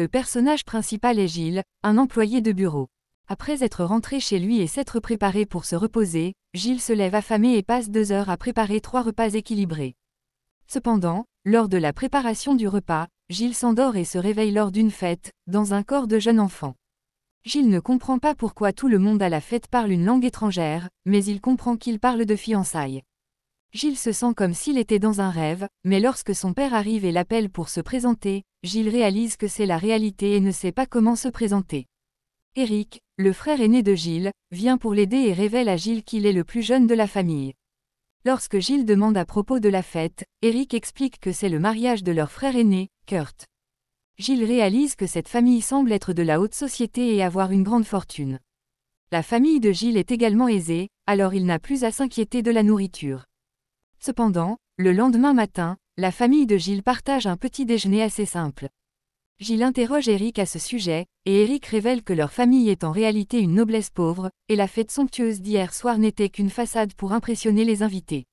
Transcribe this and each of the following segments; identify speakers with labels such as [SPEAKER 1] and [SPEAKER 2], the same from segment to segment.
[SPEAKER 1] Le personnage principal est Gilles, un employé de bureau. Après être rentré chez lui et s'être préparé pour se reposer, Gilles se lève affamé et passe deux heures à préparer trois repas équilibrés. Cependant, lors de la préparation du repas, Gilles s'endort et se réveille lors d'une fête, dans un corps de jeune enfant. Gilles ne comprend pas pourquoi tout le monde à la fête parle une langue étrangère, mais il comprend qu'il parle de fiançailles. Gilles se sent comme s'il était dans un rêve, mais lorsque son père arrive et l'appelle pour se présenter, Gilles réalise que c'est la réalité et ne sait pas comment se présenter. Eric, le frère aîné de Gilles, vient pour l'aider et révèle à Gilles qu'il est le plus jeune de la famille. Lorsque Gilles demande à propos de la fête, Eric explique que c'est le mariage de leur frère aîné, Kurt. Gilles réalise que cette famille semble être de la haute société et avoir une grande fortune. La famille de Gilles est également aisée, alors il n'a plus à s'inquiéter de la nourriture. Cependant, le lendemain matin, la famille de Gilles partage un petit déjeuner assez simple. Gilles interroge Eric à ce sujet, et Eric révèle que leur famille est en réalité une noblesse pauvre, et la fête somptueuse d'hier soir n'était qu'une façade pour impressionner les invités.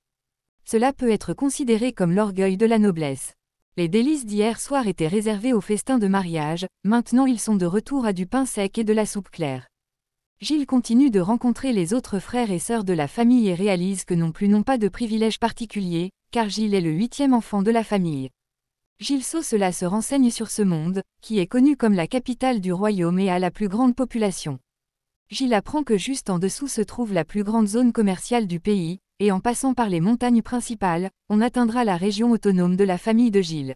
[SPEAKER 1] Cela peut être considéré comme l'orgueil de la noblesse. Les délices d'hier soir étaient réservés au festin de mariage, maintenant ils sont de retour à du pain sec et de la soupe claire. Gilles continue de rencontrer les autres frères et sœurs de la famille et réalise que non plus n'ont pas de privilèges particuliers, car Gilles est le huitième enfant de la famille. Gilles cela se renseigne sur ce monde, qui est connu comme la capitale du royaume et a la plus grande population. Gilles apprend que juste en dessous se trouve la plus grande zone commerciale du pays, et en passant par les montagnes principales, on atteindra la région autonome de la famille de Gilles.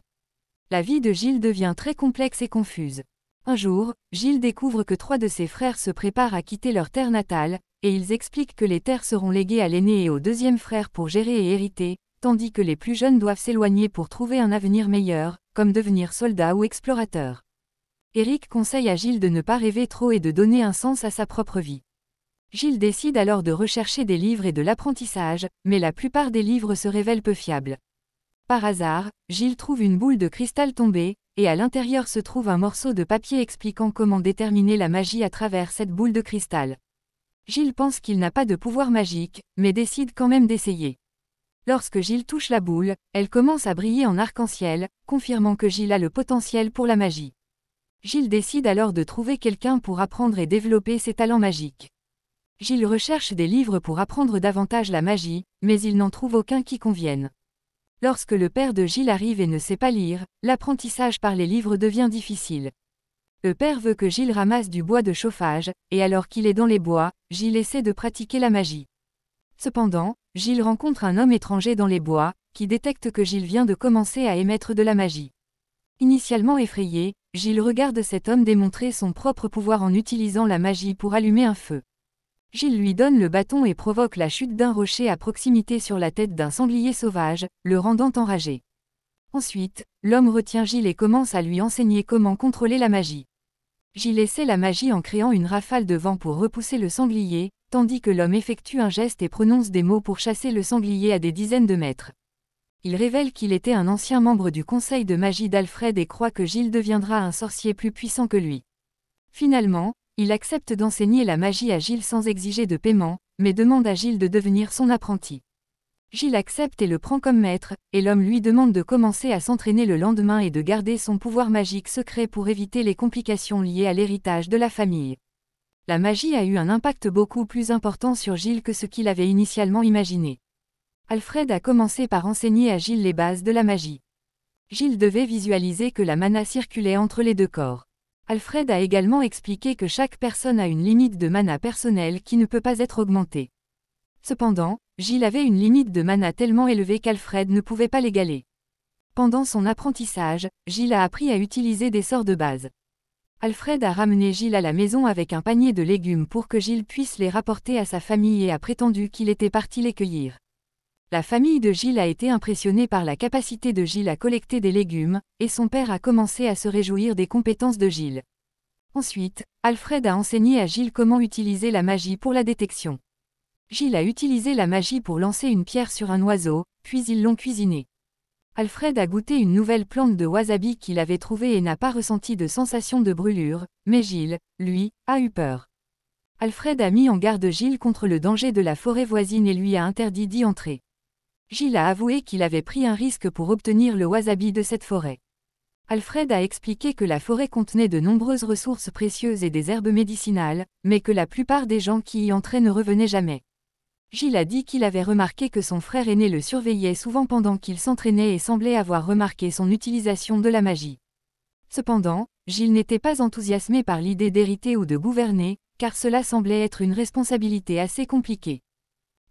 [SPEAKER 1] La vie de Gilles devient très complexe et confuse. Un jour, Gilles découvre que trois de ses frères se préparent à quitter leur terre natale, et ils expliquent que les terres seront léguées à l'aîné et au deuxième frère pour gérer et hériter, tandis que les plus jeunes doivent s'éloigner pour trouver un avenir meilleur, comme devenir soldat ou explorateur. Eric conseille à Gilles de ne pas rêver trop et de donner un sens à sa propre vie. Gilles décide alors de rechercher des livres et de l'apprentissage, mais la plupart des livres se révèlent peu fiables. Par hasard, Gilles trouve une boule de cristal tombée, et à l'intérieur se trouve un morceau de papier expliquant comment déterminer la magie à travers cette boule de cristal. Gilles pense qu'il n'a pas de pouvoir magique, mais décide quand même d'essayer. Lorsque Gilles touche la boule, elle commence à briller en arc-en-ciel, confirmant que Gilles a le potentiel pour la magie. Gilles décide alors de trouver quelqu'un pour apprendre et développer ses talents magiques. Gilles recherche des livres pour apprendre davantage la magie, mais il n'en trouve aucun qui convienne. Lorsque le père de Gilles arrive et ne sait pas lire, l'apprentissage par les livres devient difficile. Le père veut que Gilles ramasse du bois de chauffage, et alors qu'il est dans les bois, Gilles essaie de pratiquer la magie. Cependant, Gilles rencontre un homme étranger dans les bois, qui détecte que Gilles vient de commencer à émettre de la magie. Initialement effrayé, Gilles regarde cet homme démontrer son propre pouvoir en utilisant la magie pour allumer un feu. Gilles lui donne le bâton et provoque la chute d'un rocher à proximité sur la tête d'un sanglier sauvage, le rendant enragé. Ensuite, l'homme retient Gilles et commence à lui enseigner comment contrôler la magie. Gilles essaie la magie en créant une rafale de vent pour repousser le sanglier, tandis que l'homme effectue un geste et prononce des mots pour chasser le sanglier à des dizaines de mètres. Il révèle qu'il était un ancien membre du conseil de magie d'Alfred et croit que Gilles deviendra un sorcier plus puissant que lui. Finalement, il accepte d'enseigner la magie à Gilles sans exiger de paiement, mais demande à Gilles de devenir son apprenti. Gilles accepte et le prend comme maître, et l'homme lui demande de commencer à s'entraîner le lendemain et de garder son pouvoir magique secret pour éviter les complications liées à l'héritage de la famille. La magie a eu un impact beaucoup plus important sur Gilles que ce qu'il avait initialement imaginé. Alfred a commencé par enseigner à Gilles les bases de la magie. Gilles devait visualiser que la mana circulait entre les deux corps. Alfred a également expliqué que chaque personne a une limite de mana personnelle qui ne peut pas être augmentée. Cependant, Gilles avait une limite de mana tellement élevée qu'Alfred ne pouvait pas l'égaler. Pendant son apprentissage, Gilles a appris à utiliser des sorts de base. Alfred a ramené Gilles à la maison avec un panier de légumes pour que Gilles puisse les rapporter à sa famille et a prétendu qu'il était parti les cueillir. La famille de Gilles a été impressionnée par la capacité de Gilles à collecter des légumes, et son père a commencé à se réjouir des compétences de Gilles. Ensuite, Alfred a enseigné à Gilles comment utiliser la magie pour la détection. Gilles a utilisé la magie pour lancer une pierre sur un oiseau, puis ils l'ont cuisiné. Alfred a goûté une nouvelle plante de wasabi qu'il avait trouvée et n'a pas ressenti de sensation de brûlure, mais Gilles, lui, a eu peur. Alfred a mis en garde Gilles contre le danger de la forêt voisine et lui a interdit d'y entrer. Gilles a avoué qu'il avait pris un risque pour obtenir le wasabi de cette forêt. Alfred a expliqué que la forêt contenait de nombreuses ressources précieuses et des herbes médicinales, mais que la plupart des gens qui y entraient ne revenaient jamais. Gilles a dit qu'il avait remarqué que son frère aîné le surveillait souvent pendant qu'il s'entraînait et semblait avoir remarqué son utilisation de la magie. Cependant, Gilles n'était pas enthousiasmé par l'idée d'hériter ou de gouverner, car cela semblait être une responsabilité assez compliquée.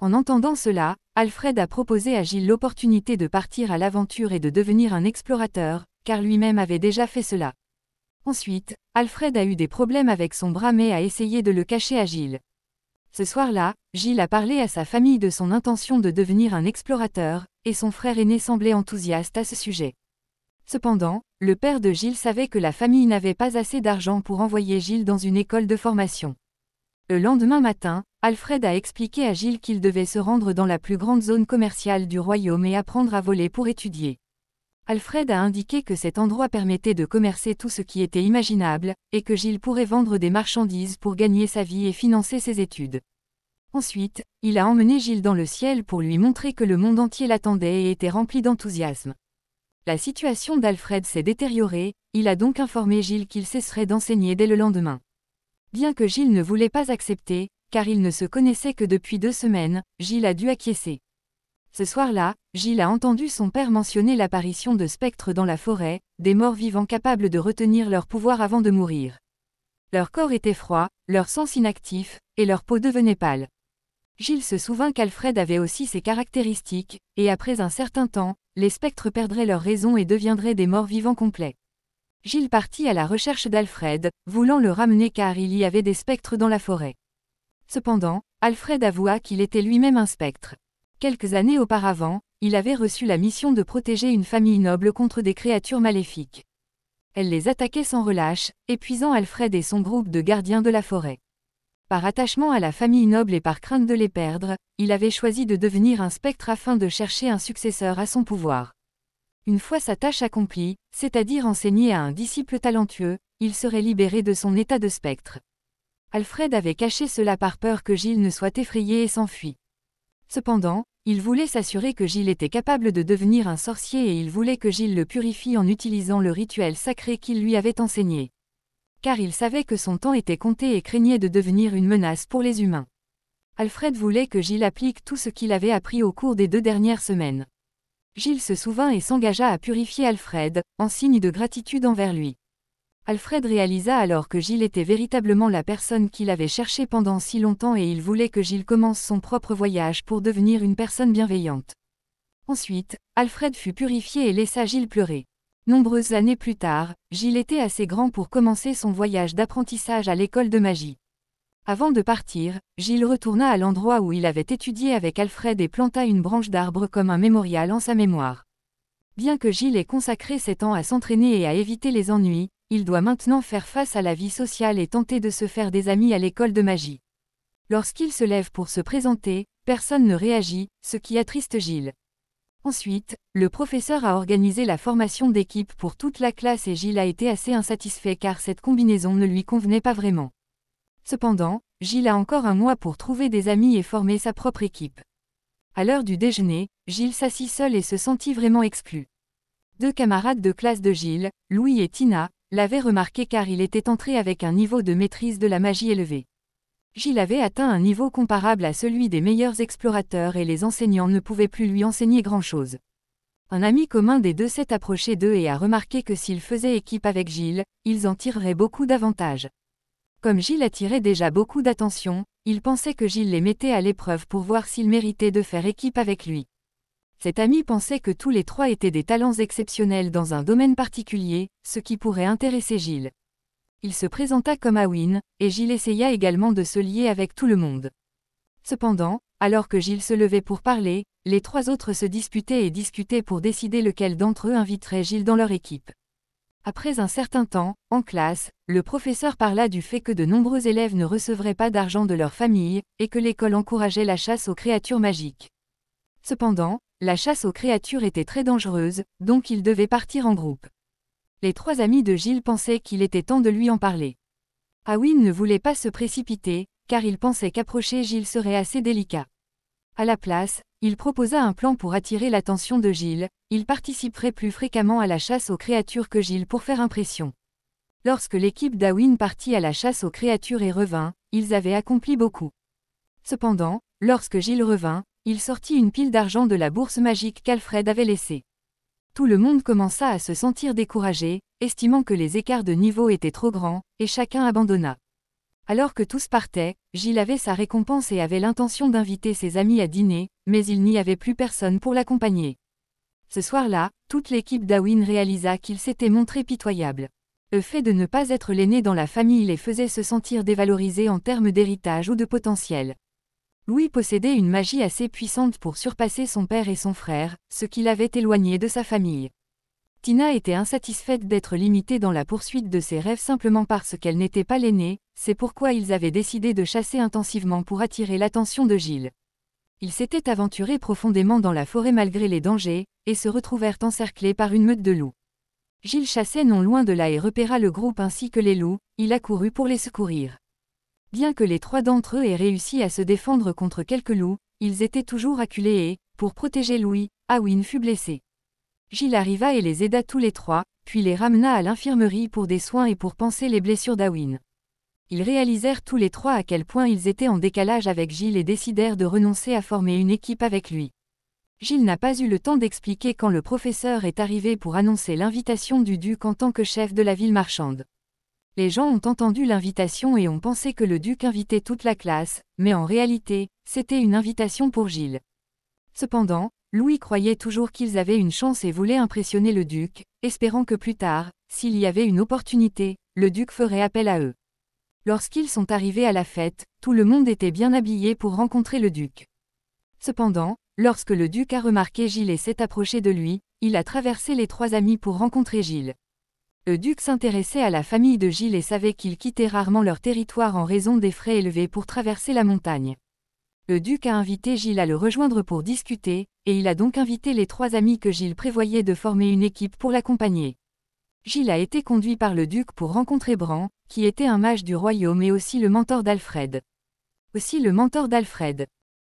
[SPEAKER 1] En entendant cela, Alfred a proposé à Gilles l'opportunité de partir à l'aventure et de devenir un explorateur, car lui-même avait déjà fait cela. Ensuite, Alfred a eu des problèmes avec son bras mais a essayé de le cacher à Gilles. Ce soir-là, Gilles a parlé à sa famille de son intention de devenir un explorateur, et son frère aîné semblait enthousiaste à ce sujet. Cependant, le père de Gilles savait que la famille n'avait pas assez d'argent pour envoyer Gilles dans une école de formation. Le lendemain matin, Alfred a expliqué à Gilles qu'il devait se rendre dans la plus grande zone commerciale du royaume et apprendre à voler pour étudier. Alfred a indiqué que cet endroit permettait de commercer tout ce qui était imaginable, et que Gilles pourrait vendre des marchandises pour gagner sa vie et financer ses études. Ensuite, il a emmené Gilles dans le ciel pour lui montrer que le monde entier l'attendait et était rempli d'enthousiasme. La situation d'Alfred s'est détériorée, il a donc informé Gilles qu'il cesserait d'enseigner dès le lendemain. Bien que Gilles ne voulait pas accepter, car il ne se connaissait que depuis deux semaines, Gilles a dû acquiescer. Ce soir-là, Gilles a entendu son père mentionner l'apparition de spectres dans la forêt, des morts vivants capables de retenir leur pouvoir avant de mourir. Leur corps était froid, leur sens inactif, et leur peau devenait pâle. Gilles se souvint qu'Alfred avait aussi ces caractéristiques, et après un certain temps, les spectres perdraient leur raison et deviendraient des morts vivants complets. Gilles partit à la recherche d'Alfred, voulant le ramener car il y avait des spectres dans la forêt. Cependant, Alfred avoua qu'il était lui-même un spectre. Quelques années auparavant, il avait reçu la mission de protéger une famille noble contre des créatures maléfiques. Elle les attaquait sans relâche, épuisant Alfred et son groupe de gardiens de la forêt. Par attachement à la famille noble et par crainte de les perdre, il avait choisi de devenir un spectre afin de chercher un successeur à son pouvoir. Une fois sa tâche accomplie, c'est-à-dire enseigner à un disciple talentueux, il serait libéré de son état de spectre. Alfred avait caché cela par peur que Gilles ne soit effrayé et s'enfuit. Cependant, il voulait s'assurer que Gilles était capable de devenir un sorcier et il voulait que Gilles le purifie en utilisant le rituel sacré qu'il lui avait enseigné. Car il savait que son temps était compté et craignait de devenir une menace pour les humains. Alfred voulait que Gilles applique tout ce qu'il avait appris au cours des deux dernières semaines. Gilles se souvint et s'engagea à purifier Alfred, en signe de gratitude envers lui. Alfred réalisa alors que Gilles était véritablement la personne qu'il avait cherchée pendant si longtemps et il voulait que Gilles commence son propre voyage pour devenir une personne bienveillante. Ensuite, Alfred fut purifié et laissa Gilles pleurer. Nombreuses années plus tard, Gilles était assez grand pour commencer son voyage d'apprentissage à l'école de magie. Avant de partir, Gilles retourna à l'endroit où il avait étudié avec Alfred et planta une branche d'arbre comme un mémorial en sa mémoire. Bien que Gilles ait consacré ses temps à s'entraîner et à éviter les ennuis, il doit maintenant faire face à la vie sociale et tenter de se faire des amis à l'école de magie. Lorsqu'il se lève pour se présenter, personne ne réagit, ce qui attriste Gilles. Ensuite, le professeur a organisé la formation d'équipe pour toute la classe et Gilles a été assez insatisfait car cette combinaison ne lui convenait pas vraiment. Cependant, Gilles a encore un mois pour trouver des amis et former sa propre équipe. À l'heure du déjeuner, Gilles s'assit seul et se sentit vraiment exclu. Deux camarades de classe de Gilles, Louis et Tina, l'avaient remarqué car il était entré avec un niveau de maîtrise de la magie élevé. Gilles avait atteint un niveau comparable à celui des meilleurs explorateurs et les enseignants ne pouvaient plus lui enseigner grand-chose. Un ami commun des deux s'est approché d'eux et a remarqué que s'ils faisaient équipe avec Gilles, ils en tireraient beaucoup d'avantages. Comme Gilles attirait déjà beaucoup d'attention, il pensait que Gilles les mettait à l'épreuve pour voir s'ils méritaient de faire équipe avec lui. Cet ami pensait que tous les trois étaient des talents exceptionnels dans un domaine particulier, ce qui pourrait intéresser Gilles. Il se présenta comme Awin, et Gilles essaya également de se lier avec tout le monde. Cependant, alors que Gilles se levait pour parler, les trois autres se disputaient et discutaient pour décider lequel d'entre eux inviterait Gilles dans leur équipe. Après un certain temps, en classe, le professeur parla du fait que de nombreux élèves ne recevraient pas d'argent de leur famille, et que l'école encourageait la chasse aux créatures magiques. Cependant, la chasse aux créatures était très dangereuse, donc ils devaient partir en groupe. Les trois amis de Gilles pensaient qu'il était temps de lui en parler. Awin ne voulait pas se précipiter, car il pensait qu'approcher Gilles serait assez délicat. À la place, il proposa un plan pour attirer l'attention de Gilles, il participerait plus fréquemment à la chasse aux créatures que Gilles pour faire impression. Lorsque l'équipe d'Awin partit à la chasse aux créatures et revint, ils avaient accompli beaucoup. Cependant, lorsque Gilles revint, il sortit une pile d'argent de la bourse magique qu'Alfred avait laissée. Tout le monde commença à se sentir découragé, estimant que les écarts de niveau étaient trop grands, et chacun abandonna. Alors que tous partaient, Gilles avait sa récompense et avait l'intention d'inviter ses amis à dîner, mais il n'y avait plus personne pour l'accompagner. Ce soir-là, toute l'équipe d'Awin réalisa qu'il s'était montré pitoyable. Le fait de ne pas être l'aîné dans la famille les faisait se sentir dévalorisés en termes d'héritage ou de potentiel. Louis possédait une magie assez puissante pour surpasser son père et son frère, ce qui l'avait éloigné de sa famille. Tina était insatisfaite d'être limitée dans la poursuite de ses rêves simplement parce qu'elle n'était pas l'aînée, c'est pourquoi ils avaient décidé de chasser intensivement pour attirer l'attention de Gilles. Ils s'étaient aventurés profondément dans la forêt malgré les dangers, et se retrouvèrent encerclés par une meute de loups. Gilles chassait non loin de là et repéra le groupe ainsi que les loups, il accourut pour les secourir. Bien que les trois d'entre eux aient réussi à se défendre contre quelques loups, ils étaient toujours acculés et, pour protéger Louis, Awin fut blessé. Gilles arriva et les aida tous les trois, puis les ramena à l'infirmerie pour des soins et pour panser les blessures d'Awin. Ils réalisèrent tous les trois à quel point ils étaient en décalage avec Gilles et décidèrent de renoncer à former une équipe avec lui. Gilles n'a pas eu le temps d'expliquer quand le professeur est arrivé pour annoncer l'invitation du duc en tant que chef de la ville marchande. Les gens ont entendu l'invitation et ont pensé que le duc invitait toute la classe, mais en réalité, c'était une invitation pour Gilles. Cependant, Louis croyait toujours qu'ils avaient une chance et voulait impressionner le duc, espérant que plus tard, s'il y avait une opportunité, le duc ferait appel à eux. Lorsqu'ils sont arrivés à la fête, tout le monde était bien habillé pour rencontrer le duc. Cependant, lorsque le duc a remarqué Gilles et s'est approché de lui, il a traversé les trois amis pour rencontrer Gilles. Le duc s'intéressait à la famille de Gilles et savait qu'il quittait rarement leur territoire en raison des frais élevés pour traverser la montagne. Le duc a invité Gilles à le rejoindre pour discuter, et il a donc invité les trois amis que Gilles prévoyait de former une équipe pour l'accompagner. Gilles a été conduit par le duc pour rencontrer Bran, qui était un mage du royaume et aussi le mentor d'Alfred. Aussi le mentor d'Alfred,